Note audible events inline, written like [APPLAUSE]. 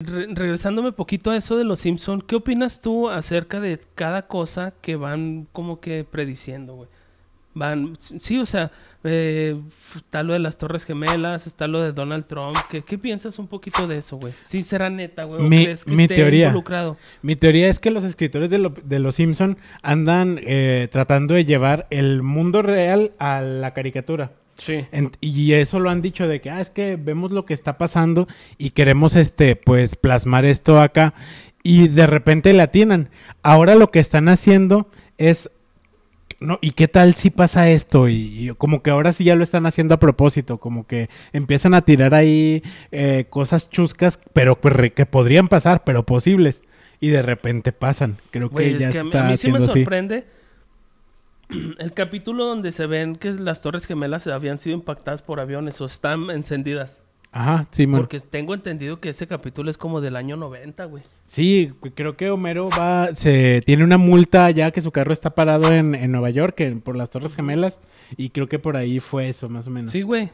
regresándome poquito a eso de los Simpson, ¿qué opinas tú acerca de cada cosa que van como que prediciendo, güey? Van, sí, o sea, eh, está lo de las Torres Gemelas, está lo de Donald Trump. ¿Qué, piensas un poquito de eso, güey? Sí, será neta, güey. Mi, que esté teoría. Involucrado? Mi teoría es que los escritores de, Los Simpson andan eh, tratando de llevar el mundo real a la caricatura. Sí. y eso lo han dicho de que, ah, es que vemos lo que está pasando y queremos, este, pues, plasmar esto acá. Y de repente le atinan. Ahora lo que están haciendo es no, ¿y qué tal si pasa esto? Y, como que ahora sí ya lo están haciendo a propósito, como que empiezan a tirar ahí eh, cosas chuscas, pero que podrían pasar, pero posibles. Y de repente pasan. Creo que ya es que está a sí me sorprende [CLEARS THROAT] el capítulo donde se ven que las Torres Gemelas habían sido impactadas por aviones o están encendidas. Ajá, sí, man. Porque tengo entendido que ese capítulo es como del año 90, güey. Sí, creo que Homero va, se tiene una multa ya que su carro está parado en, Nueva York por las Torres Gemelas y creo que por ahí fue eso, más o menos. Sí, güey.